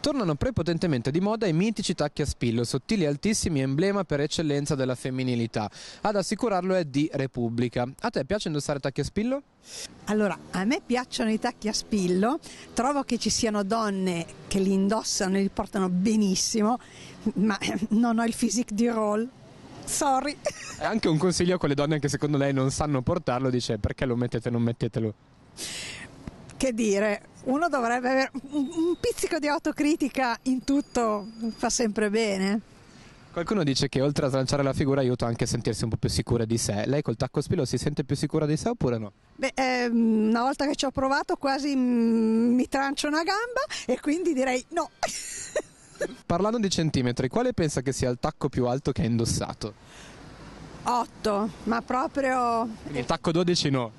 Tornano prepotentemente di moda i mitici tacchi a spillo, sottili e altissimi, emblema per eccellenza della femminilità. Ad assicurarlo è di Repubblica. A te piace indossare tacchi a spillo? Allora, a me piacciono i tacchi a spillo, trovo che ci siano donne che li indossano e li portano benissimo, ma non ho il physique di roll. Sorry. È anche un consiglio a quelle donne che secondo lei non sanno portarlo, dice perché lo mettete, non mettetelo che dire, uno dovrebbe avere un pizzico di autocritica in tutto, fa sempre bene. Qualcuno dice che oltre a slanciare la figura aiuta anche a sentirsi un po' più sicura di sé. Lei col tacco spillo si sente più sicura di sé oppure no? Beh, ehm, una volta che ci ho provato quasi mh, mi trancio una gamba e quindi direi no. Parlando di centimetri, quale pensa che sia il tacco più alto che ha indossato? 8, ma proprio... Quindi il tacco 12 no?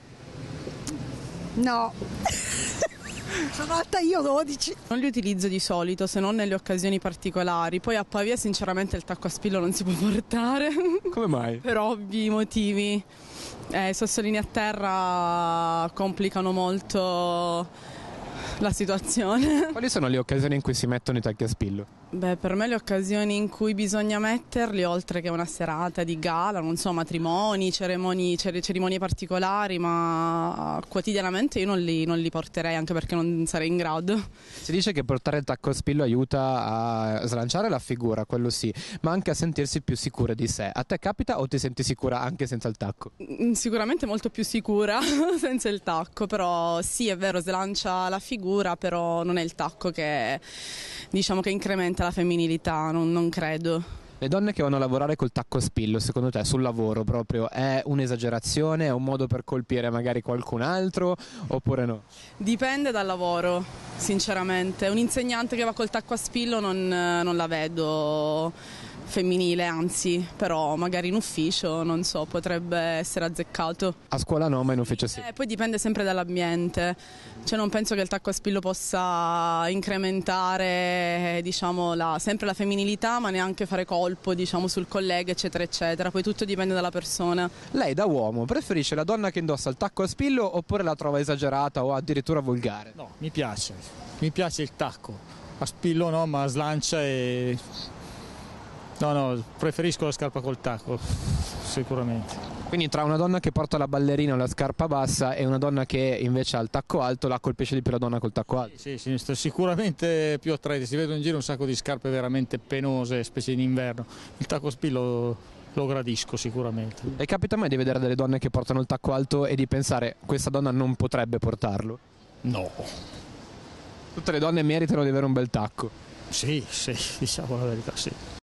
No. Sono alta io 12. Non li utilizzo di solito, se non nelle occasioni particolari. Poi a Pavia sinceramente il tacco a spillo non si può portare. Come mai? per ovvi motivi. Eh, I sassolini a terra complicano molto la situazione. Quali sono le occasioni in cui si mettono i tacchi a spillo? Beh, per me le occasioni in cui bisogna metterli, oltre che una serata di gala, non so, matrimoni, cerimonie, cerimonie particolari, ma quotidianamente io non li, non li, porterei anche perché non sarei in grado. Si dice che portare il tacco spillo aiuta a slanciare la figura, quello sì, ma anche a sentirsi più sicura di sé. A te capita o ti senti sicura anche senza il tacco? Mm, sicuramente molto più sicura senza il tacco, però sì è vero, slancia la figura, però non è il tacco che diciamo che incrementa la femminilità, non, non credo. Le donne che vanno a lavorare col tacco spillo, secondo te, sul lavoro proprio, è un'esagerazione? È un modo per colpire magari qualcun altro oppure no? Dipende dal lavoro, sinceramente. Un insegnante che va col tacco a spillo non, non la vedo femminile, anzi, però magari in ufficio, non so, potrebbe essere azzeccato. A scuola no, ma in ufficio sì. Eh, poi dipende sempre dall'ambiente, cioè non penso che il tacco a spillo possa incrementare, diciamo, la, sempre la femminilità, ma neanche fare colpo colpo diciamo, sul collega eccetera eccetera, poi tutto dipende dalla persona. Lei da uomo preferisce la donna che indossa il tacco a spillo oppure la trova esagerata o addirittura volgare? No, mi piace, mi piace il tacco, a spillo no ma slancia e... No, no, preferisco la scarpa col tacco, sicuramente. Quindi tra una donna che porta la ballerina o la scarpa bassa e una donna che invece ha il tacco alto, la colpisce di più la donna col tacco alto. Sì, sì, sì sicuramente più attraente, si vedono in giro un sacco di scarpe veramente penose, specie in inverno. Il tacco spillo lo gradisco sicuramente. E capita mai di vedere delle donne che portano il tacco alto e di pensare questa donna non potrebbe portarlo? No. Tutte le donne meritano di avere un bel tacco. Sì, sì, diciamo la verità, sì.